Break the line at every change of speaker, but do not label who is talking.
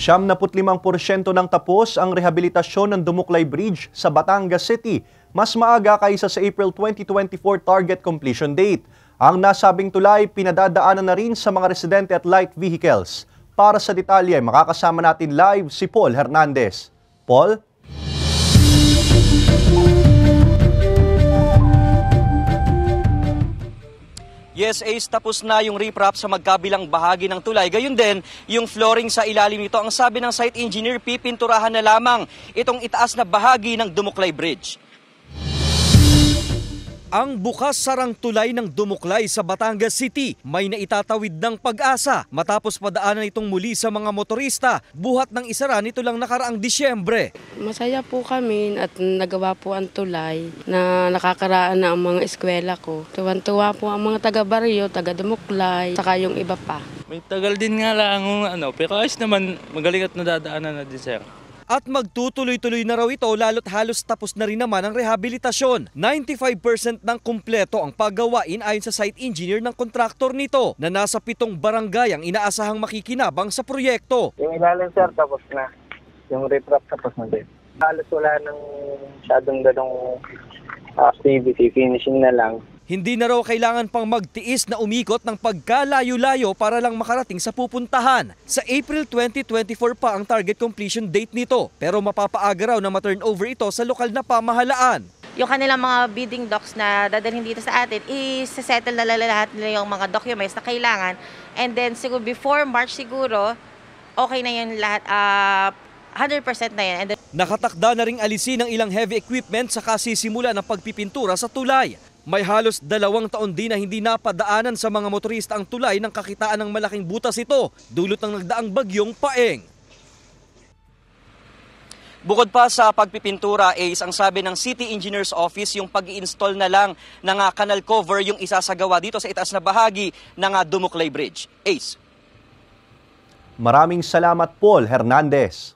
75% ng tapos ang rehabilitasyon ng Dumuklay Bridge sa Batangas City, mas maaga kaysa sa April 2024 target completion date. Ang nasabing tulay, pinadadaanan na rin sa mga residente at light vehicles. Para sa detalye, makakasama natin live si Paul Hernandez. Paul?
Yes, Ace, tapos na yung riprap sa magkabilang bahagi ng tulay. Gayun din, yung flooring sa ilalim nito. Ang sabi ng site engineer, pipinturahan na lamang itong itaas na bahagi ng Dumuklay Bridge. Ang bukas sarang tulay ng Dumuklay sa Batangas City may naitatawid ng pag-asa matapos padaanan itong muli sa mga motorista buhat ng isara nito lang nakaraang Disyembre.
Masaya po kami at nagawa po ang tulay na nakakaraan na ang mga eskwela ko. Tuwan-tuwa po ang mga taga-baryo, taga-Dumuklay, saka yung iba pa.
May tagal din nga lang ano, pero ayos naman magaling at nadadaanan na din sir at
magtutuloy-tuloy
na raw ito lalo't halos tapos na rin naman ang rehabilitasyon. 95% ng kumpleto ang paggawain ayon sa site engineer ng kontraktor nito na nasa pitong barangay ang inaasahang makikinabang sa proyekto. Yung ilalim sir tapos na. Yung riprap tapos na din. Halos wala nang
masyadong ganong ah, activity, finishing na lang.
Hindi na raw kailangan pang magtiis na umikot ng pagkalayo-layo para lang makarating sa pupuntahan. Sa April 2024 pa ang target completion date nito, pero mapapaaga raw na ma-turnover ito sa lokal na
pamahalaan. Yung kanilang mga bidding docs na dadalhin dito sa atin, i-settle na lahat nila yung mga documents na kailangan. And then siguro before March siguro, okay na yun lahat, uh, ah, 100% na yan. And then...
Nakatakda na ring alisin ng ilang heavy equipment sa kasisimula ng pagpipintura sa tulay. May halos dalawang taon din na hindi napadaanan sa mga motorista ang tulay ng kakitaan ng malaking butas ito dulot ng nagdaang bagyong paeng. Bukod pa sa pagpipintura, Ace, ang sabi ng City Engineer's Office, yung pag install na lang ng canal cover yung isasagawa dito sa itaas na bahagi ng Dumuklay Bridge. Ace.
Maraming salamat, Paul Hernandez.